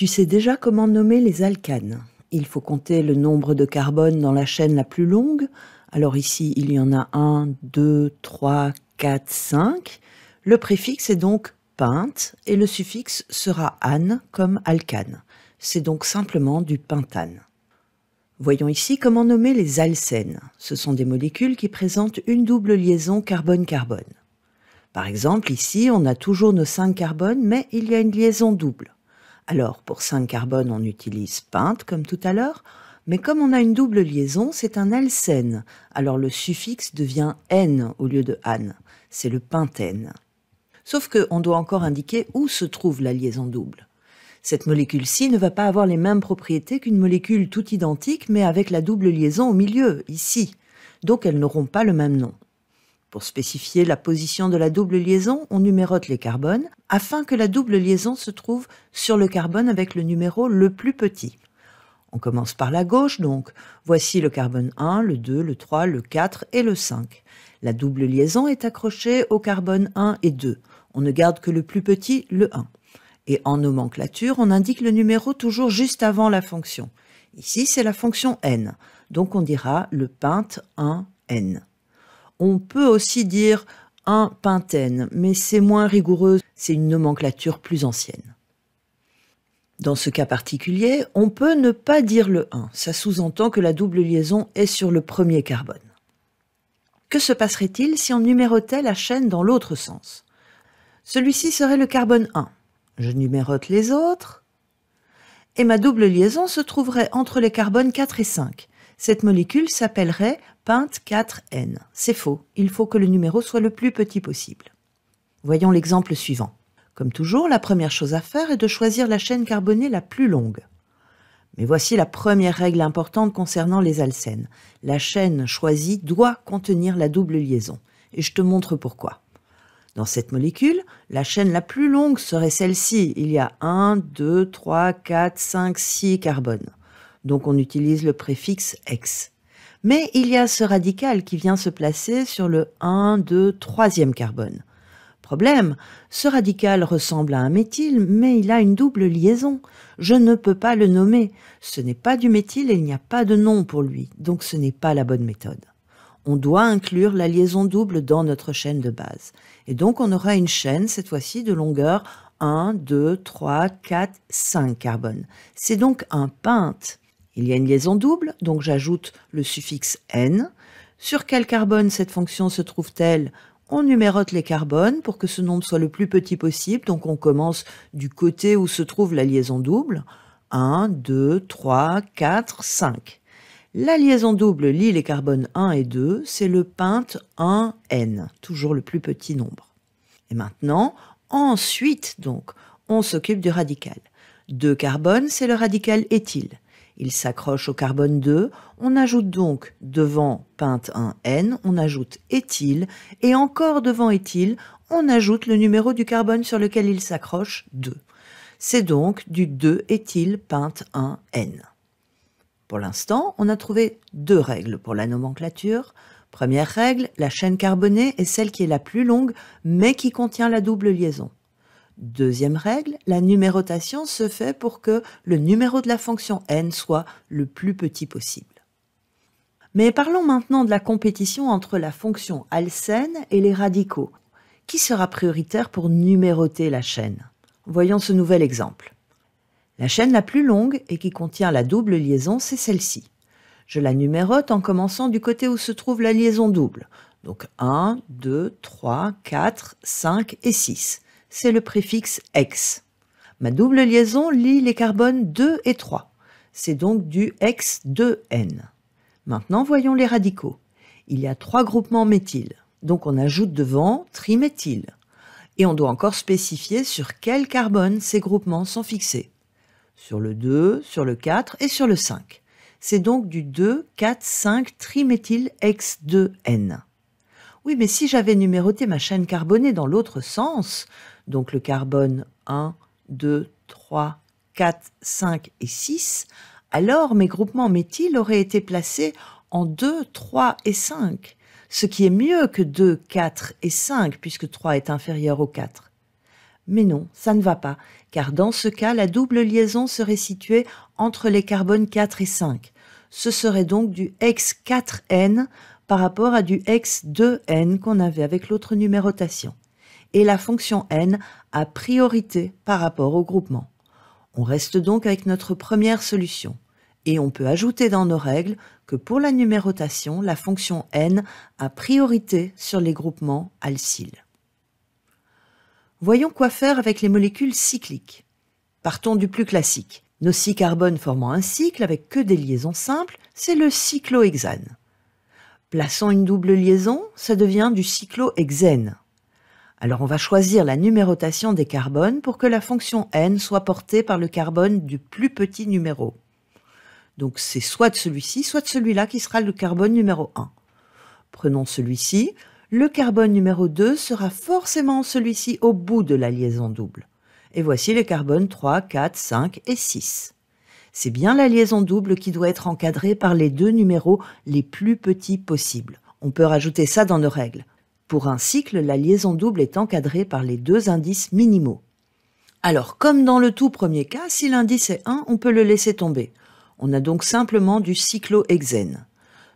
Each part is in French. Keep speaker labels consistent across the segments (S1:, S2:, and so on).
S1: Tu sais déjà comment nommer les alcanes. Il faut compter le nombre de carbone dans la chaîne la plus longue. Alors ici, il y en a 1, 2, 3, 4, 5. Le préfixe est donc "-pinte", et le suffixe sera ane comme alcane. C'est donc simplement du pentane. Voyons ici comment nommer les alcènes. Ce sont des molécules qui présentent une double liaison carbone-carbone. Par exemple, ici, on a toujours nos 5 carbones, mais il y a une liaison double. Alors, pour 5 carbone, on utilise pinte, comme tout à l'heure, mais comme on a une double liaison, c'est un alcène. Alors le suffixe devient n au lieu de an. C'est le pentène. Sauf qu'on doit encore indiquer où se trouve la liaison double. Cette molécule-ci ne va pas avoir les mêmes propriétés qu'une molécule toute identique, mais avec la double liaison au milieu, ici. Donc elles n'auront pas le même nom. Pour spécifier la position de la double liaison, on numérote les carbones afin que la double liaison se trouve sur le carbone avec le numéro le plus petit. On commence par la gauche donc. Voici le carbone 1, le 2, le 3, le 4 et le 5. La double liaison est accrochée au carbone 1 et 2. On ne garde que le plus petit, le 1. Et en nomenclature, on indique le numéro toujours juste avant la fonction. Ici, c'est la fonction n. Donc on dira le pinte 1n. On peut aussi dire un pentène, mais c'est moins rigoureux, c'est une nomenclature plus ancienne. Dans ce cas particulier, on peut ne pas dire le 1, ça sous-entend que la double liaison est sur le premier carbone. Que se passerait-il si on numérotait la chaîne dans l'autre sens Celui-ci serait le carbone 1. Je numérote les autres. Et ma double liaison se trouverait entre les carbones 4 et 5. Cette molécule s'appellerait Peinte 4N. C'est faux, il faut que le numéro soit le plus petit possible. Voyons l'exemple suivant. Comme toujours, la première chose à faire est de choisir la chaîne carbonée la plus longue. Mais voici la première règle importante concernant les alcènes. La chaîne choisie doit contenir la double liaison. Et je te montre pourquoi. Dans cette molécule, la chaîne la plus longue serait celle-ci. Il y a 1, 2, 3, 4, 5, 6 carbones. Donc on utilise le préfixe X. Mais il y a ce radical qui vient se placer sur le 1, 2, 3e carbone. Problème, ce radical ressemble à un méthyle, mais il a une double liaison. Je ne peux pas le nommer. Ce n'est pas du méthyle et il n'y a pas de nom pour lui, donc ce n'est pas la bonne méthode. On doit inclure la liaison double dans notre chaîne de base. Et donc on aura une chaîne, cette fois-ci, de longueur 1, 2, 3, 4, 5 carbones. C'est donc un pinte. Il y a une liaison double, donc j'ajoute le suffixe n. Sur quel carbone cette fonction se trouve-t-elle on numérote les carbones pour que ce nombre soit le plus petit possible, donc on commence du côté où se trouve la liaison double. 1, 2, 3, 4, 5. La liaison double lie les carbones 1 et 2, c'est le pinte 1n, toujours le plus petit nombre. Et maintenant, ensuite donc, on s'occupe du radical. Deux carbones, c'est le radical éthyl ». Il s'accroche au carbone 2. On ajoute donc devant peinte 1 N, on ajoute éthyl, et encore devant éthyl, on ajoute le numéro du carbone sur lequel il s'accroche 2. C'est donc du 2-éthyl peinte 1N. Pour l'instant, on a trouvé deux règles pour la nomenclature. Première règle, la chaîne carbonée est celle qui est la plus longue, mais qui contient la double liaison. Deuxième règle, la numérotation se fait pour que le numéro de la fonction n soit le plus petit possible. Mais parlons maintenant de la compétition entre la fonction alcène et les radicaux. Qui sera prioritaire pour numéroter la chaîne Voyons ce nouvel exemple. La chaîne la plus longue et qui contient la double liaison, c'est celle-ci. Je la numérote en commençant du côté où se trouve la liaison double. Donc 1, 2, 3, 4, 5 et 6 c'est le préfixe X. Ma double liaison lie les carbones 2 et 3. C'est donc du x 2 n Maintenant, voyons les radicaux. Il y a trois groupements méthyl. Donc on ajoute devant triméthyl. Et on doit encore spécifier sur quel carbone ces groupements sont fixés. Sur le 2, sur le 4 et sur le 5. C'est donc du 2, 4, 5 triméthyl x 2N. Oui, mais si j'avais numéroté ma chaîne carbonée dans l'autre sens, donc le carbone 1, 2, 3, 4, 5 et 6, alors mes groupements méthyl auraient été placés en 2, 3 et 5, ce qui est mieux que 2, 4 et 5, puisque 3 est inférieur au 4. Mais non, ça ne va pas, car dans ce cas, la double liaison serait située entre les carbones 4 et 5. Ce serait donc du X4N par rapport à du x 2 n qu'on avait avec l'autre numérotation. Et la fonction n a priorité par rapport au groupement. On reste donc avec notre première solution. Et on peut ajouter dans nos règles que pour la numérotation, la fonction n a priorité sur les groupements alcyles. Voyons quoi faire avec les molécules cycliques. Partons du plus classique. Nos six carbones formant un cycle avec que des liaisons simples, c'est le cyclohexane. Plaçons une double liaison, ça devient du cyclohexène. Alors on va choisir la numérotation des carbones pour que la fonction n soit portée par le carbone du plus petit numéro. Donc c'est soit de celui-ci, soit de celui-là qui sera le carbone numéro 1. Prenons celui-ci, le carbone numéro 2 sera forcément celui-ci au bout de la liaison double. Et voici les carbones 3, 4, 5 et 6 c'est bien la liaison double qui doit être encadrée par les deux numéros les plus petits possibles. On peut rajouter ça dans nos règles. Pour un cycle, la liaison double est encadrée par les deux indices minimaux. Alors, comme dans le tout premier cas, si l'indice est 1, on peut le laisser tomber. On a donc simplement du cyclohexène.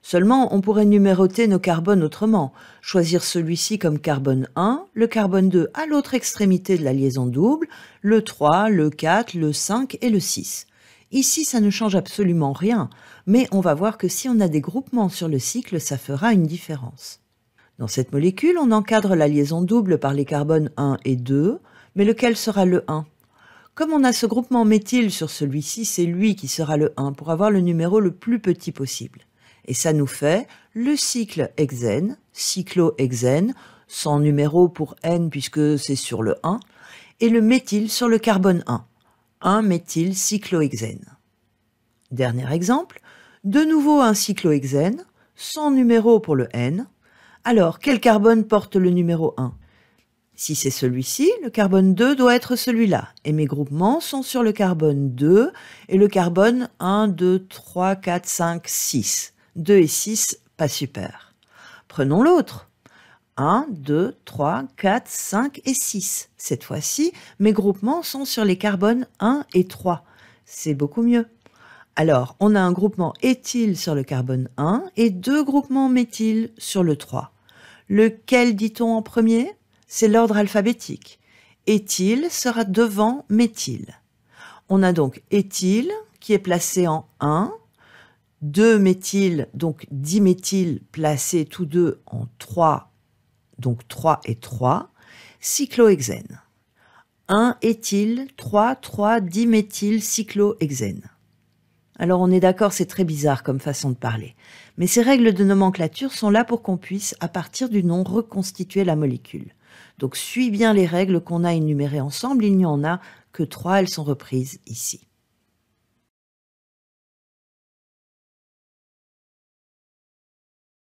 S1: Seulement, on pourrait numéroter nos carbones autrement, choisir celui-ci comme carbone 1, le carbone 2 à l'autre extrémité de la liaison double, le 3, le 4, le 5 et le 6. Ici, ça ne change absolument rien, mais on va voir que si on a des groupements sur le cycle, ça fera une différence. Dans cette molécule, on encadre la liaison double par les carbones 1 et 2, mais lequel sera le 1 Comme on a ce groupement méthyle sur celui-ci, c'est lui qui sera le 1 pour avoir le numéro le plus petit possible. Et ça nous fait le cycle hexène, cyclohexène, sans numéro pour n puisque c'est sur le 1, et le méthyle sur le carbone 1. 1-méthylcyclohexène. Dernier exemple, de nouveau un cyclohexène, sans numéro pour le N. Alors, quel carbone porte le numéro 1 Si c'est celui-ci, le carbone 2 doit être celui-là, et mes groupements sont sur le carbone 2 et le carbone 1, 2, 3, 4, 5, 6. 2 et 6, pas super. Prenons l'autre. 1, 2, 3, 4, 5 et 6. Cette fois-ci, mes groupements sont sur les carbones 1 et 3. C'est beaucoup mieux. Alors, on a un groupement éthyle sur le carbone 1 et deux groupements méthyle sur le 3. Lequel dit-on en premier C'est l'ordre alphabétique. Éthyle sera devant méthyle. On a donc éthyle qui est placé en 1, 2 méthyle, donc diméthyle placés tous deux en 3 donc 3 et 3, cyclohexène. 1 éthyl, 3, 3 diméthyl cyclohexène. Alors on est d'accord, c'est très bizarre comme façon de parler. Mais ces règles de nomenclature sont là pour qu'on puisse, à partir du nom, reconstituer la molécule. Donc suis bien les règles qu'on a énumérées ensemble, il n'y en a que trois, elles sont reprises ici.